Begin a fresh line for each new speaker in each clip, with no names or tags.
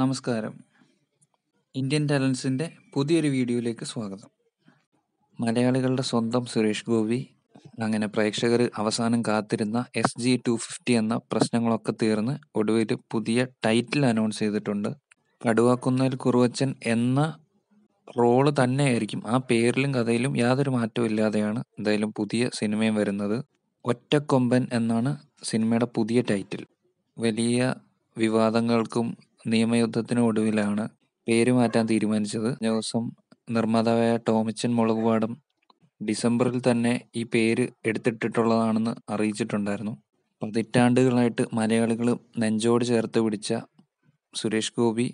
നമസ്കാരം ഇന്ത്യൻ ടാലൻസിൻ്റെ പുതിയൊരു വീഡിയോയിലേക്ക് സ്വാഗതം മലയാളികളുടെ സ്വന്തം സുരേഷ് ഗോപി അങ്ങനെ പ്രേക്ഷകർ അവസാനം കാത്തിരുന്ന എസ് ജി ടു ഫിഫ്റ്റി എന്ന പ്രശ്നങ്ങളൊക്കെ തീർന്ന് ഒടുവിൽ പുതിയ ടൈറ്റിൽ അനൗൺസ് ചെയ്തിട്ടുണ്ട് കടുവാക്കുന്നേൽ കുറുവച്ചൻ എന്ന റോള് തന്നെയായിരിക്കും ആ പേരിലും കഥയിലും യാതൊരു മാറ്റവും ഇല്ലാതെയാണ് എന്തായാലും പുതിയ സിനിമയും വരുന്നത് ഒറ്റക്കൊമ്പൻ എന്നാണ് സിനിമയുടെ പുതിയ ടൈറ്റിൽ വലിയ വിവാദങ്ങൾക്കും നിയമയുദ്ധത്തിന് ഒടുവിലാണ് മാറ്റാൻ തീരുമാനിച്ചത് ദിവസം നിർമ്മാതാവായ ടോമിച്ചൻ മുളകുപാടം ഡിസംബറിൽ തന്നെ ഈ പേര് എടുത്തിട്ടിട്ടുള്ളതാണെന്ന് അറിയിച്ചിട്ടുണ്ടായിരുന്നു പതിറ്റാണ്ടുകളായിട്ട് മലയാളികൾ നെഞ്ചോട് ചേർത്ത് പിടിച്ച സുരേഷ് ഗോപി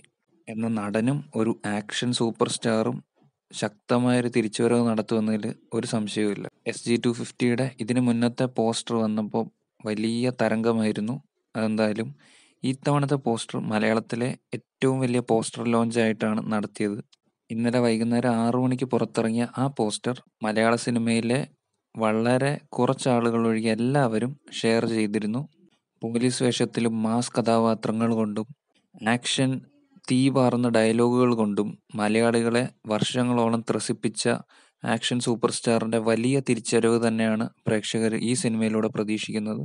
എന്ന നടനും ഒരു ആക്ഷൻ സൂപ്പർ സ്റ്റാറും ശക്തമായൊരു തിരിച്ചുവരവ് നടത്തുമെന്നതിൽ ഒരു സംശയവുമില്ല എസ് ജി ടു ഫിഫ്റ്റിയുടെ ഇതിന് മുന്നത്തെ പോസ്റ്റർ വന്നപ്പോൾ വലിയ തരംഗമായിരുന്നു അതെന്തായാലും ഇത്തവണത്തെ പോസ്റ്റർ മലയാളത്തിലെ ഏറ്റവും വലിയ പോസ്റ്റർ ലോഞ്ചായിട്ടാണ് നടത്തിയത് ഇന്നലെ വൈകുന്നേരം ആറു മണിക്ക് പുറത്തിറങ്ങിയ ആ പോസ്റ്റർ മലയാള സിനിമയിലെ വളരെ കുറച്ച് ആളുകൾ ഒഴികെ എല്ലാവരും ഷെയർ ചെയ്തിരുന്നു പോലീസ് വേഷത്തിലും മാസ് കഥാപാത്രങ്ങൾ കൊണ്ടും ആക്ഷൻ തീ പാർന്ന ഡയലോഗുകൾ കൊണ്ടും മലയാളികളെ വർഷങ്ങളോളം ത്രസിപ്പിച്ച ആക്ഷൻ സൂപ്പർ സ്റ്റാറിൻ്റെ വലിയ തിരിച്ചറിവ് തന്നെയാണ് പ്രേക്ഷകർ ഈ സിനിമയിലൂടെ പ്രതീക്ഷിക്കുന്നത്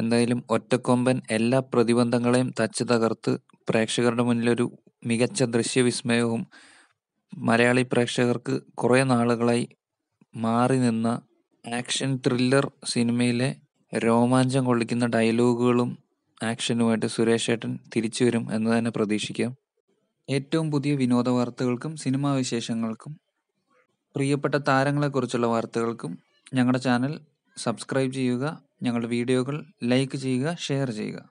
എന്തായാലും ഒറ്റക്കൊമ്പൻ എല്ലാ പ്രതിബന്ധങ്ങളെയും തച്ചു തകർത്ത് പ്രേക്ഷകരുടെ മുന്നിലൊരു മികച്ച ദൃശ്യവിസ്മയവും മലയാളി പ്രേക്ഷകർക്ക് കുറേ നാളുകളായി മാറി നിന്ന ആക്ഷൻ ത്രില്ലർ സിനിമയിലെ രോമാഞ്ചം കൊള്ളിക്കുന്ന ഡയലോഗുകളും ആക്ഷനുമായിട്ട് സുരേഷ് ഏട്ടൻ തിരിച്ചു വരും എന്ന് തന്നെ പ്രതീക്ഷിക്കാം ഏറ്റവും പുതിയ വിനോദ വാർത്തകൾക്കും സിനിമാ വിശേഷങ്ങൾക്കും പ്രിയപ്പെട്ട താരങ്ങളെക്കുറിച്ചുള്ള വാർത്തകൾക്കും ഞങ്ങളുടെ ചാനൽ സബ്സ്ക്രൈബ് ചെയ്യുക ഞങ്ങളുടെ വീഡിയോകൾ ലൈക്ക് ചെയ്യുക ഷെയർ ചെയ്യുക